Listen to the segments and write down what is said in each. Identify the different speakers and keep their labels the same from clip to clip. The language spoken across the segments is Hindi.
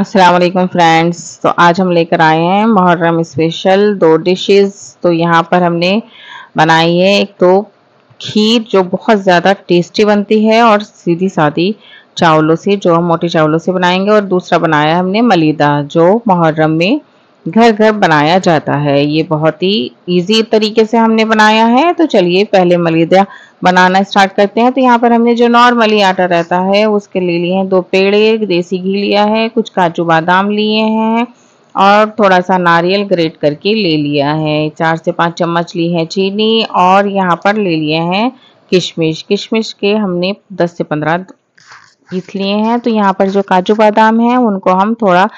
Speaker 1: असलम फ्रेंड्स तो आज हम लेकर आए हैं मुहर्रम स्पेशल दो डिशेस तो यहाँ पर हमने बनाई है एक तो खीर जो बहुत ज़्यादा टेस्टी बनती है और सीधी सादी चावलों से जो हम मोटे चावलों से बनाएंगे और दूसरा बनाया हमने मलिदा जो मुहर्रम में घर घर बनाया जाता है ये बहुत ही इजी तरीके से हमने बनाया है तो चलिए पहले मलिदा बनाना स्टार्ट करते हैं तो यहाँ पर हमने जो नॉर्मली आटा रहता है उसके ले लिए हैं दो पेड़े देसी घी लिया है कुछ काजू बादाम लिए हैं और थोड़ा सा नारियल ग्रेट करके ले लिया है चार से पाँच चम्मच ली है चीनी और यहाँ पर ले लिए हैं किशमिश किशमिश के हमने दस से पंद्रह पीस लिए हैं तो यहाँ पर जो काजू बादाम हैं उनको हम थोड़ा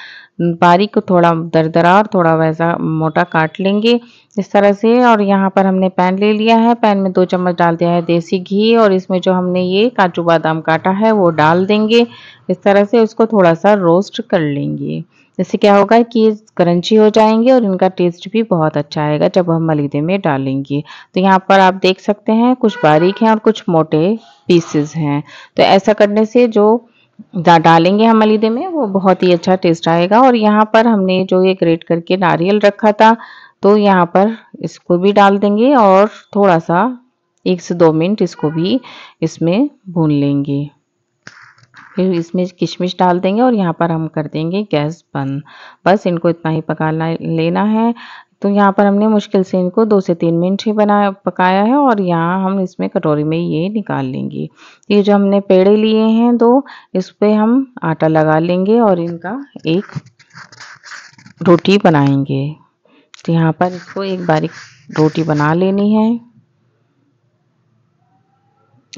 Speaker 1: बारीक को थोड़ा दरदरा और थोड़ा वैसा मोटा काट लेंगे इस तरह से और यहाँ पर हमने पैन ले लिया है पैन में दो चम्मच डाल दिया है देसी घी और इसमें जो हमने ये काजू बादाम काटा है वो डाल देंगे इस तरह से उसको थोड़ा सा रोस्ट कर लेंगे इससे क्या होगा कि ये क्रंची हो जाएंगे और इनका टेस्ट भी बहुत अच्छा आएगा जब हम मलिदे में डालेंगे तो यहाँ पर आप देख सकते हैं कुछ बारीक हैं और कुछ मोटे पीसेस हैं तो ऐसा करने से जो डालेंगे हम मलीदे में वो बहुत ही अच्छा टेस्ट आएगा और यहाँ पर हमने जो ये ग्रेट करके नारियल रखा था तो यहाँ पर इसको भी डाल देंगे और थोड़ा सा एक से दो मिनट इसको भी इसमें भून लेंगे फिर इसमें किशमिश डाल देंगे और यहाँ पर हम कर देंगे गैस बंद बस इनको इतना ही पका लेना है तो यहाँ पर हमने मुश्किल से इनको दो से तीन मिनट ही बना पकाया है और यहाँ हम इसमें कटोरी में ये निकाल लेंगे ये जो हमने पेड़े लिए हैं दो इस पर हम आटा लगा लेंगे और इनका एक रोटी बनाएंगे तो यहाँ पर इसको एक बारीक रोटी बना लेनी है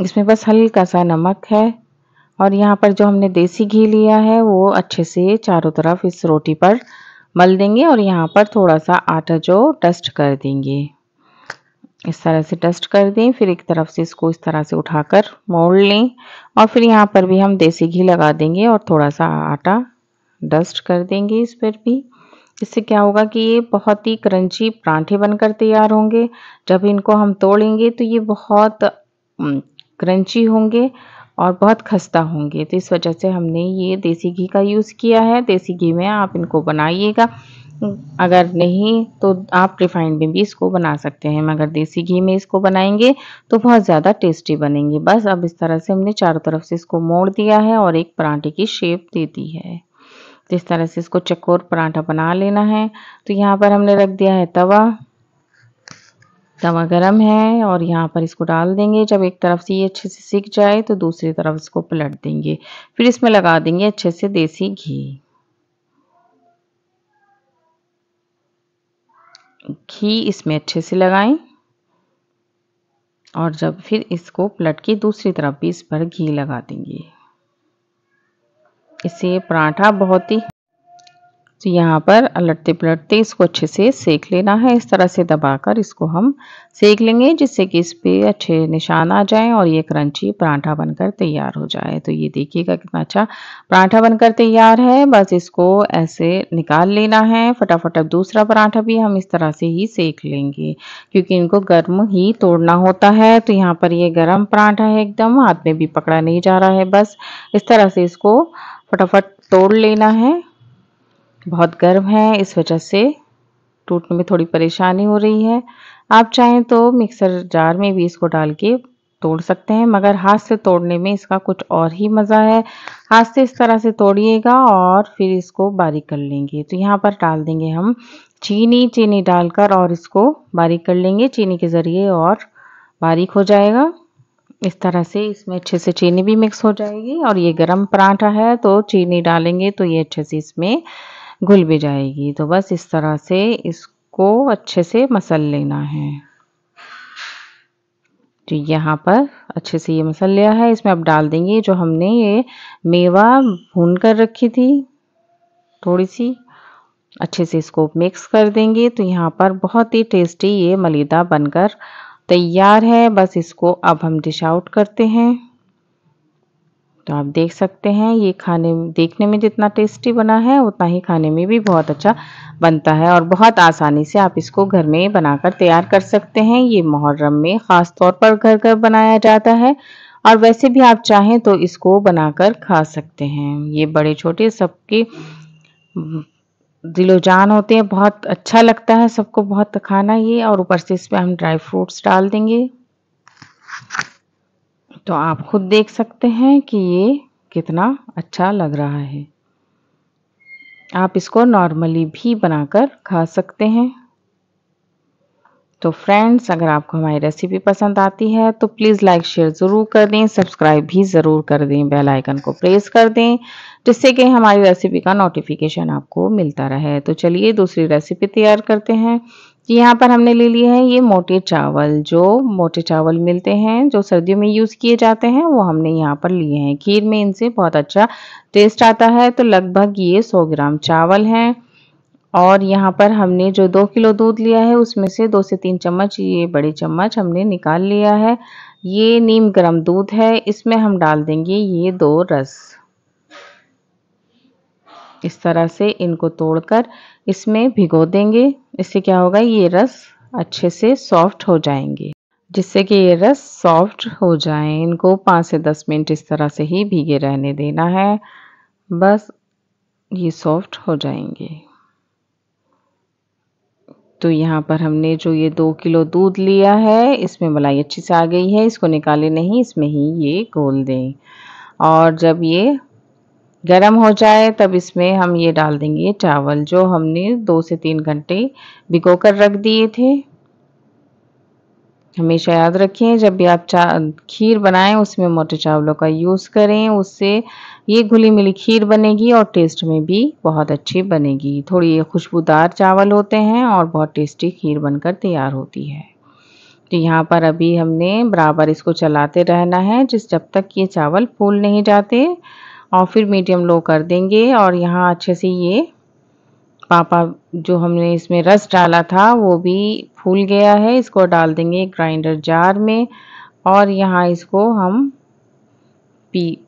Speaker 1: इसमें बस हल्का सा नमक है और यहाँ पर जो हमने देसी घी लिया है वो अच्छे से चारों तरफ इस रोटी पर मल देंगे और यहाँ पर थोड़ा सा आटा जो डस्ट कर देंगे इस तरह से डस्ट कर दें फिर एक तरफ से इसको इस तरह से उठाकर मोड़ लें और फिर यहाँ पर भी हम देसी घी लगा देंगे और थोड़ा सा आटा डस्ट कर देंगे इस पर भी इससे क्या होगा कि ये बहुत ही क्रंची परांठे बनकर तैयार होंगे जब इनको हम तोड़ेंगे तो ये बहुत क्रंची होंगे और बहुत खस्ता होंगे तो इस वजह से हमने ये देसी घी का यूज़ किया है देसी घी में आप इनको बनाइएगा अगर नहीं तो आप रिफाइंड में भी इसको बना सकते हैं मगर देसी घी में इसको बनाएंगे तो बहुत ज़्यादा टेस्टी बनेंगे बस अब इस तरह से हमने चारों तरफ से इसको मोड़ दिया है और एक परांठे की शेप दे दी है जिस तो तरह से इसको चकोर पराठा बना लेना है तो यहाँ पर हमने रख दिया है तवा तवा गरम है और यहाँ पर इसको डाल देंगे जब एक तरफ से ये अच्छे से सीख जाए तो दूसरी तरफ इसको पलट देंगे फिर इसमें लगा देंगे अच्छे से देसी घी घी इसमें अच्छे से लगाएं और जब फिर इसको पलट के दूसरी तरफ भी इस पर घी लगा देंगे इससे पराठा बहुत ही तो यहाँ पर अलटते पलटते इसको अच्छे से सेक लेना है इस तरह से दबाकर इसको हम सेक लेंगे जिससे कि इस पर अच्छे निशान आ जाएं और ये क्रंची पराठा बनकर तैयार हो जाए तो ये देखिएगा कितना अच्छा पराठा बनकर तैयार है बस इसको ऐसे निकाल लेना है फटाफट अब दूसरा पराठा भी हम इस तरह से ही सेक लेंगे क्योंकि इनको गर्म ही तोड़ना होता है तो यहाँ पर ये गर्म पराठा है एकदम हाथ में भी पकड़ा नहीं जा रहा है बस इस तरह से इसको फटाफट तोड़ लेना है बहुत गर्म है इस वजह से टूटने में थोड़ी परेशानी हो रही है आप चाहें तो मिक्सर जार में भी इसको डाल के तोड़ सकते हैं मगर हाथ से तोड़ने में इसका कुछ और ही मज़ा है हाथ से इस तरह से तोड़िएगा और फिर इसको बारीक कर लेंगे तो यहाँ पर डाल देंगे हम चीनी चीनी डालकर और इसको बारीक कर लेंगे चीनी के ज़रिए और बारीक हो जाएगा इस तरह से इसमें अच्छे से चीनी भी मिक्स हो जाएगी और ये गरम पराठा है तो चीनी डालेंगे तो ये अच्छे से इसमें घुल भी जाएगी तो बस इस तरह से इसको अच्छे से मसल लेना है तो यहाँ पर अच्छे से ये मसल लिया है इसमें अब डाल देंगे जो हमने ये मेवा भून कर रखी थी थोड़ी सी अच्छे से इसको मिक्स कर देंगे तो यहाँ पर बहुत ही टेस्टी ये मलिदा बनकर तैयार है बस इसको अब हम डिश आउट करते हैं तो आप देख सकते हैं ये खाने देखने में जितना टेस्टी बना है उतना ही खाने में भी बहुत अच्छा बनता है और बहुत आसानी से आप इसको घर में बनाकर तैयार कर सकते हैं ये मुहर्रम में ख़ास तौर पर घर घर बनाया जाता है और वैसे भी आप चाहें तो इसको बनाकर खा सकते हैं ये बड़े छोटे सबके दिलोजान होते हैं बहुत अच्छा लगता है सबको बहुत खाना ये और ऊपर से इस पर हम ड्राई फ्रूट्स डाल देंगे तो आप खुद देख सकते हैं कि ये कितना अच्छा लग रहा है आप इसको नॉर्मली भी बनाकर खा सकते हैं तो फ्रेंड्स अगर आपको हमारी रेसिपी पसंद आती है तो प्लीज़ लाइक शेयर ज़रूर कर दें सब्सक्राइब भी ज़रूर कर दें बेल आइकन को प्रेस कर दें जिससे कि हमारी रेसिपी का नोटिफिकेशन आपको मिलता रहे तो चलिए दूसरी रेसिपी तैयार करते हैं यहाँ पर हमने ले लिए हैं ये मोटे चावल जो मोटे चावल मिलते हैं जो सर्दियों में यूज़ किए जाते हैं वो हमने यहाँ पर लिए हैं खीर में इनसे बहुत अच्छा टेस्ट आता है तो लगभग ये 100 ग्राम चावल हैं और यहाँ पर हमने जो दो किलो दूध लिया है उसमें से दो से तीन चम्मच ये बड़े चम्मच हमने निकाल लिया है ये नीम गर्म दूध है इसमें हम डाल देंगे ये दो रस इस तरह से इनको तोड़कर इसमें भिगो देंगे इससे क्या होगा ये रस अच्छे से सॉफ्ट हो जाएंगे जिससे कि ये रस सॉफ्ट हो जाए इनको पाँच से दस मिनट इस तरह से ही भीगे रहने देना है बस ये सॉफ्ट हो जाएंगे तो यहाँ पर हमने जो ये दो किलो दूध लिया है इसमें मलाई अच्छी से आ गई है इसको निकाले नहीं इसमें ही ये घोल दें और जब ये गर्म हो जाए तब इसमें हम ये डाल देंगे चावल जो हमने दो से तीन घंटे भिगो कर रख दिए थे हमेशा याद रखें जब भी आप चा खीर बनाएं उसमें मोटे चावलों का यूज़ करें उससे ये घुली मिली खीर बनेगी और टेस्ट में भी बहुत अच्छी बनेगी थोड़ी ये खुशबूदार चावल होते हैं और बहुत टेस्टी खीर बनकर तैयार होती है तो यहाँ पर अभी हमने बराबर इसको चलाते रहना है जिस जब तक ये चावल फूल नहीं जाते और फिर मीडियम लो कर देंगे और यहाँ अच्छे से ये पापा जो हमने इसमें रस डाला था वो भी फूल गया है इसको डाल देंगे ग्राइंडर जार में और यहाँ इसको हम पी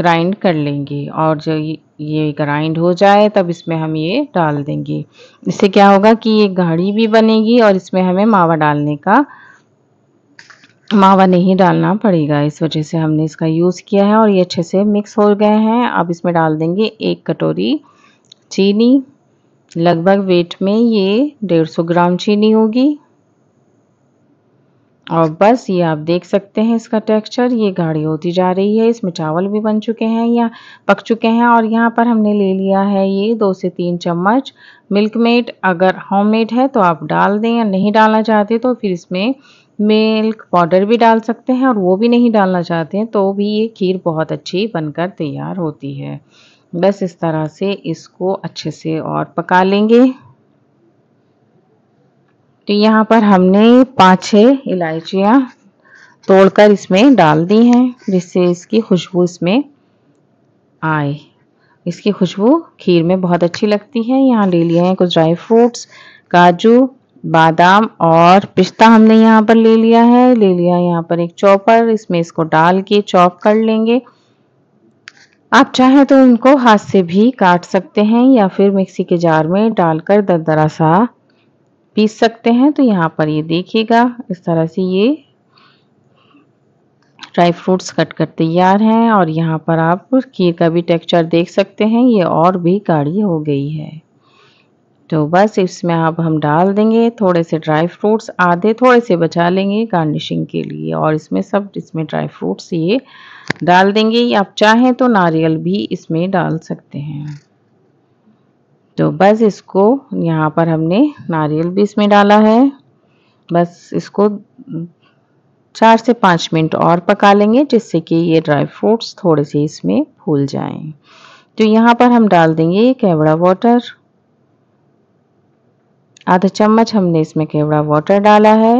Speaker 1: ग्राइंड कर लेंगे और जो ये ग्राइंड हो जाए तब इसमें हम ये डाल देंगे इससे क्या होगा कि ये गाढ़ी भी बनेगी और इसमें हमें मावा डालने का मावा नहीं डालना पड़ेगा इस वजह से हमने इसका यूज़ किया है और ये अच्छे से मिक्स हो गए हैं अब इसमें डाल देंगे एक कटोरी चीनी लगभग वेट में ये डेढ़ सौ ग्राम चीनी होगी और बस ये आप देख सकते हैं इसका टेक्सचर ये गाढ़ी होती जा रही है इसमें चावल भी बन चुके हैं या पक चुके हैं और यहाँ पर हमने ले लिया है ये दो से तीन चम्मच मिल्क मेड अगर होममेड है तो आप डाल दें या नहीं डालना चाहते तो फिर इसमें मिल्क पाउडर भी डाल सकते हैं और वो भी नहीं डालना चाहते हैं तो भी ये खीर बहुत अच्छी बनकर तैयार होती है बस इस तरह से इसको अच्छे से और पका लेंगे तो यहाँ पर हमने पाँच छः इलायचियाँ तोड़कर इसमें डाल दी हैं जिससे इसकी खुशबू इसमें आए इसकी खुशबू खीर में बहुत अच्छी लगती है यहाँ ले लिए हैं कुछ ड्राई फ्रूट्स काजू बादाम और पिस्ता हमने यहाँ पर ले लिया है ले लिया यहाँ पर एक चॉपर इसमें इसको डाल के चॉप कर लेंगे आप चाहें तो इनको हाथ से भी काट सकते हैं या फिर मिक्सी के जार में डालकर दरदरा सा पीस सकते हैं तो यहाँ पर ये देखिएगा इस तरह से ये ड्राई फ्रूट्स कट कर तैयार हैं और यहाँ पर आप खीर का भी टेक्सचर देख सकते हैं ये और भी गाढ़ी हो गई है तो बस इसमें अब हम डाल देंगे थोड़े से ड्राई फ्रूट्स आधे थोड़े से बचा लेंगे गार्निशिंग के लिए और इसमें सब इसमें ड्राई फ्रूट्स ये डाल देंगे आप चाहें तो नारियल भी इसमें डाल सकते हैं तो बस इसको यहाँ पर हमने नारियल भी इसमें डाला है बस इसको चार से पाँच मिनट और पका लेंगे जिससे कि ये ड्राई फ्रूट्स थोड़े से इसमें फूल जाएं तो यहाँ पर हम डाल देंगे केवड़ा वाटर आधा चम्मच हमने इसमें केवड़ा वाटर डाला है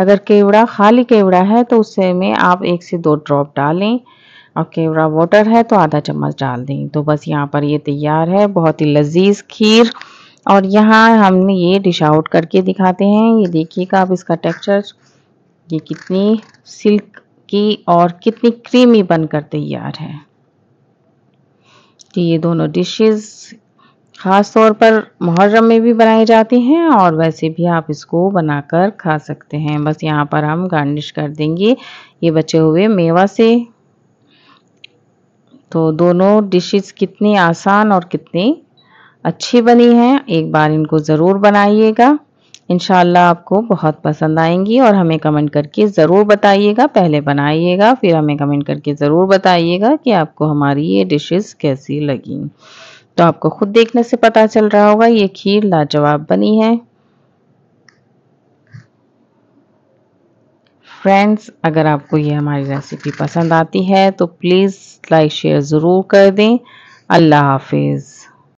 Speaker 1: अगर केवड़ा खाली केवड़ा है तो उससे में आप एक से दो ड्रॉप डालें और केवड़ा वाटर है तो आधा चम्मच डाल दें तो बस यहाँ पर ये तैयार है बहुत ही लजीज खीर और यहाँ हमने ये डिश आउट करके दिखाते हैं ये देखिएगा आप इसका टेक्सचर ये कितनी सिल्क की और कितनी क्रीमी बनकर तैयार है तो ये दोनों डिशेस ख़ास तौर पर मुहर्रम में भी बनाई जाती हैं और वैसे भी आप इसको बनाकर खा सकते हैं बस यहाँ पर हम गार्निश कर देंगे ये बचे हुए मेवा से तो दोनों डिशेस कितनी आसान और कितनी अच्छी बनी हैं एक बार इनको ज़रूर बनाइएगा इन आपको बहुत पसंद आएंगी और हमें कमेंट करके ज़रूर बताइएगा पहले बनाइएगा फिर हमें कमेंट करके ज़रूर बताइएगा कि आपको हमारी ये डिशेस कैसी लगी तो आपको खुद देखने से पता चल रहा होगा ये खीर लाजवाब बनी है फ्रेंड्स अगर आपको ये हमारी रेसिपी पसंद आती है तो प्लीज़ लाइक शेयर ज़रूर कर दें अल्लाह हाफिज़